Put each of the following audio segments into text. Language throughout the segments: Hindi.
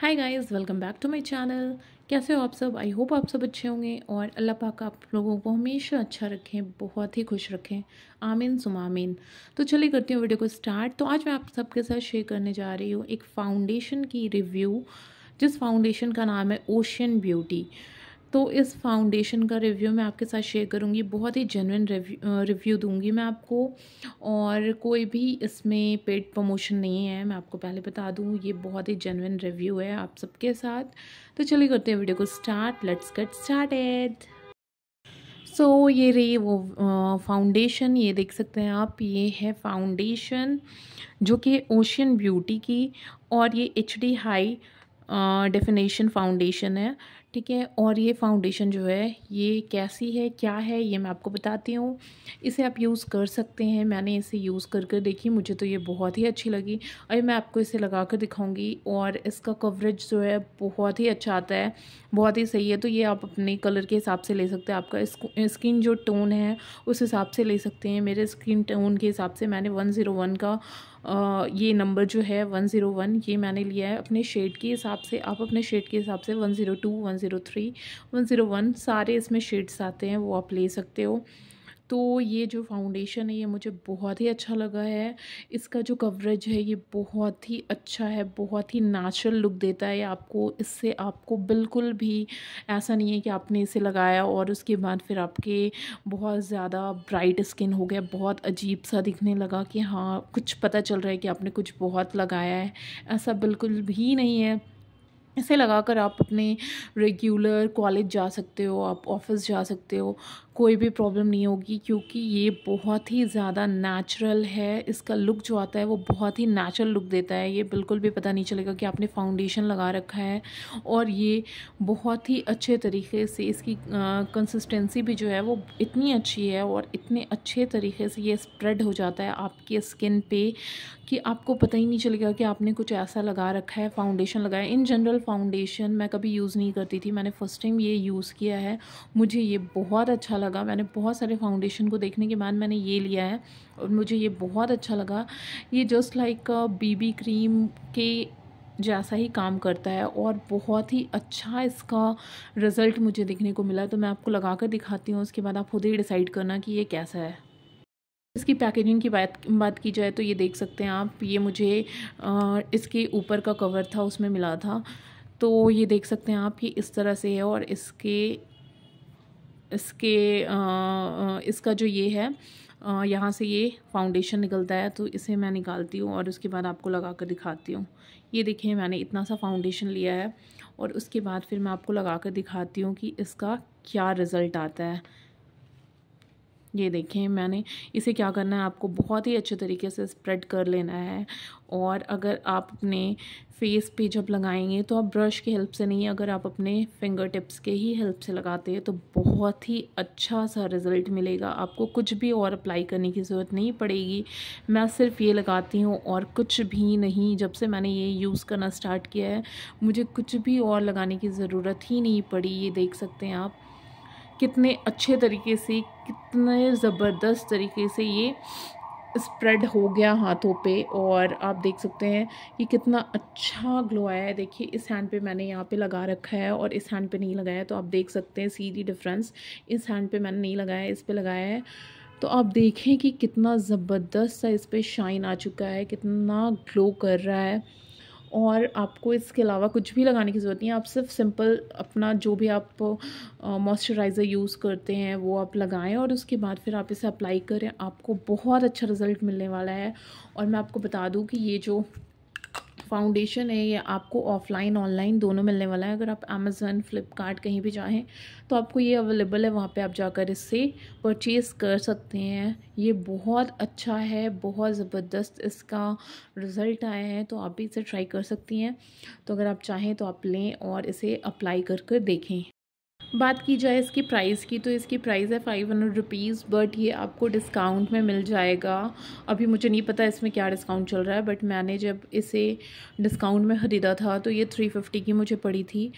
hi guys welcome back to my channel कैसे हो आप सब आई होप आप सब अच्छे होंगे और अल्लाह पाक आप लोगों को हमेशा अच्छा रखें बहुत ही खुश रखें आमीन सुमामीन तो चलिए करती हूँ वीडियो को स्टार्ट तो आज मैं आप सबके साथ शेयर करने जा रही हूँ एक फाउंडेशन की रिव्यू जिस फाउंडेशन का नाम है ओशियन ब्यूटी तो इस फाउंडेशन का रिव्यू मैं आपके साथ शेयर करूँगी बहुत ही जेनविन रिव्यू रिव्यू दूँगी मैं आपको और कोई भी इसमें पेड प्रमोशन नहीं है मैं आपको पहले बता दूँ ये बहुत ही जेनविन रिव्यू है आप सबके साथ तो चलिए करते हैं वीडियो को start let's get start so ये रही वो फाउंडेशन ये देख सकते हैं आप ये है फाउंडेशन जो कि ओशियन ब्यूटी की और ये H D high definition foundation है ठीक है और ये फाउंडेशन जो है ये कैसी है क्या है ये मैं आपको बताती हूँ इसे आप यूज़ कर सकते हैं मैंने इसे यूज़ कर कर देखी मुझे तो ये बहुत ही अच्छी लगी और मैं आपको इसे लगा कर दिखाऊँगी और इसका कवरेज जो है बहुत ही अच्छा आता है बहुत ही सही है तो ये आप अपने कलर के हिसाब से ले सकते हैं आपका स्किन जो टोन है उस हिसाब से ले सकते हैं मेरे स्किन टोन के हिसाब से मैंने वन ज़ीरो वन का ये नंबर जो है वन ज़ीरो वन ये मैंने लिया है अपने शेड के हिसाब से आप अपने शेड के हिसाब से one zero two one zero three one zero one सारे इसमें शेड्स आते हैं वो आप ले सकते हो तो ये जो फाउंडेशन है ये मुझे बहुत ही अच्छा लगा है इसका जो कवरेज है ये बहुत ही अच्छा है बहुत ही नेचुरल लुक देता है आपको इससे आपको बिल्कुल भी ऐसा नहीं है कि आपने इसे लगाया और उसके बाद फिर आपके बहुत ज़्यादा ब्राइट स्किन हो गया बहुत अजीब सा दिखने लगा कि हाँ कुछ पता चल रहा है कि आपने कुछ बहुत लगाया है ऐसा बिल्कुल भी नहीं है इसे लगाकर आप अपने रेगुलर कॉलेज जा सकते हो आप ऑफिस जा सकते हो कोई भी प्रॉब्लम नहीं होगी क्योंकि ये बहुत ही ज़्यादा नेचुरल है इसका लुक जो आता है वो बहुत ही नेचुरल लुक देता है ये बिल्कुल भी पता नहीं चलेगा कि आपने फाउंडेशन लगा रखा है और ये बहुत ही अच्छे तरीके से इसकी कंसिस्टेंसी भी जो है वो इतनी अच्छी है और इतने अच्छे तरीके से ये स्प्रेड हो जाता है आपके स्किन पर कि आपको पता ही नहीं चलेगा कि आपने कुछ ऐसा लगा रखा है फाउंडेशन लगाया इन जनरल फाउंडेशन मैं कभी यूज़ नहीं करती थी मैंने फ़र्स्ट टाइम ये यूज़ किया है मुझे ये बहुत अच्छा लगा मैंने बहुत सारे फाउंडेशन को देखने के बाद मैंने ये लिया है और मुझे ये बहुत अच्छा लगा ये जस्ट लाइक बीबी क्रीम के जैसा ही काम करता है और बहुत ही अच्छा इसका रिज़ल्ट मुझे देखने को मिला तो मैं आपको लगा कर दिखाती हूँ उसके बाद आप खुद ही डिसाइड करना कि ये कैसा है इसकी पैकेजिंग की बात बात की जाए तो ये देख सकते हैं आप ये मुझे आ, uh, इसके ऊपर का कवर था उसमें मिला था तो ये देख सकते हैं आप कि इस तरह से है और इसके इसके आ, इसका जो ये है यहाँ से ये फाउंडेशन निकलता है तो इसे मैं निकालती हूँ और उसके बाद आपको लगा कर दिखाती हूँ ये देखिए मैंने इतना सा फाउंडेशन लिया है और उसके बाद फिर मैं आपको लगा कर दिखाती हूँ कि इसका क्या रिज़ल्ट आता है ये देखें मैंने इसे क्या करना है आपको बहुत ही अच्छे तरीके से स्प्रेड कर लेना है और अगर आप अपने फेस पे जब लगाएंगे तो आप ब्रश की हेल्प से नहीं अगर आप अपने फिंगर टिप्स के ही हेल्प से लगाते हैं तो बहुत ही अच्छा सा रिज़ल्ट मिलेगा आपको कुछ भी और अप्लाई करने की ज़रूरत नहीं पड़ेगी मैं सिर्फ ये लगाती हूँ और कुछ भी नहीं जब से मैंने ये यूज़ करना स्टार्ट किया है मुझे कुछ भी और लगाने की ज़रूरत ही नहीं पड़ी ये देख सकते हैं आप कितने अच्छे तरीके से कितने ज़बरदस्त तरीके से ये स्प्रेड हो गया हाथों पे और आप देख सकते हैं कि कितना अच्छा ग्लो आया है देखिए इस हैंड पे मैंने यहाँ पे लगा रखा है और इस हैंड पे नहीं लगाया तो आप देख सकते हैं सीधी डिफरेंस इस हैंड पे मैंने नहीं लगाया इस पे लगाया है तो आप देखें कि कितना ज़बरदस्त सा इस पर शाइन आ चुका है कितना ग्लो कर रहा है और आपको इसके अलावा कुछ भी लगाने की ज़रूरत नहीं है आप सिर्फ सिंपल अपना जो भी आप मॉइस्चराइज़र यूज़ करते हैं वो आप लगाएं और उसके बाद फिर आप इसे अप्लाई करें आपको बहुत अच्छा रिज़ल्ट मिलने वाला है और मैं आपको बता दूँ कि ये जो फाउंडेशन है ये आपको ऑफलाइन ऑनलाइन दोनों मिलने वाला है अगर आप अमेज़न फ्लिपकार्ट कहीं भी जाएँ तो आपको ये अवेलेबल है वहाँ पे आप जाकर इससे परचेज़ कर सकते हैं ये बहुत अच्छा है बहुत ज़बरदस्त इसका रिज़ल्ट आया है तो आप भी इसे ट्राई कर सकती हैं तो अगर आप चाहें तो आप लें और इसे अप्लाई कर कर देखें बात की जाए इसकी प्राइस की तो इसकी प्राइस है फाइव हंड्रेड रुपीज़ बट ये आपको डिस्काउंट में मिल जाएगा अभी मुझे नहीं पता इसमें क्या डिस्काउंट चल रहा है बट मैंने जब इसे डिस्काउंट में ख़रीदा था तो ये थ्री फिफ्टी की मुझे पड़ी थी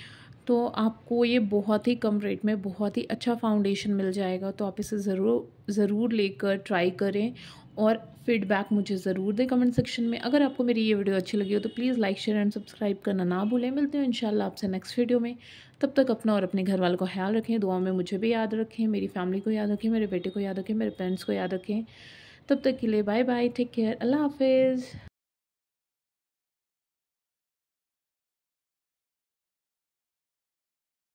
तो आपको ये बहुत ही कम रेट में बहुत ही अच्छा फाउंडेशन मिल जाएगा तो आप इसे ज़रूर ज़रूर लेकर ट्राई करें और फीडबैक मुझे ज़रूर दें कमेंट सेक्शन में अगर आपको मेरी ये वीडियो अच्छी लगी हो तो please like share and subscribe करना ना भूलें मिलते हैं इंशाल्लाह आपसे नेक्स्ट वीडियो में तब तक अपना और अपने घर वालों का ख्याल रखें दुआ में मुझे भी याद रखें मेरी फैमिली को याद रखें मेरे बेटे को याद रखें मेरे पेरेंट्स को याद रखें तब तक के लिए बाय बाय टेक केयर अल्लाह हाफिज़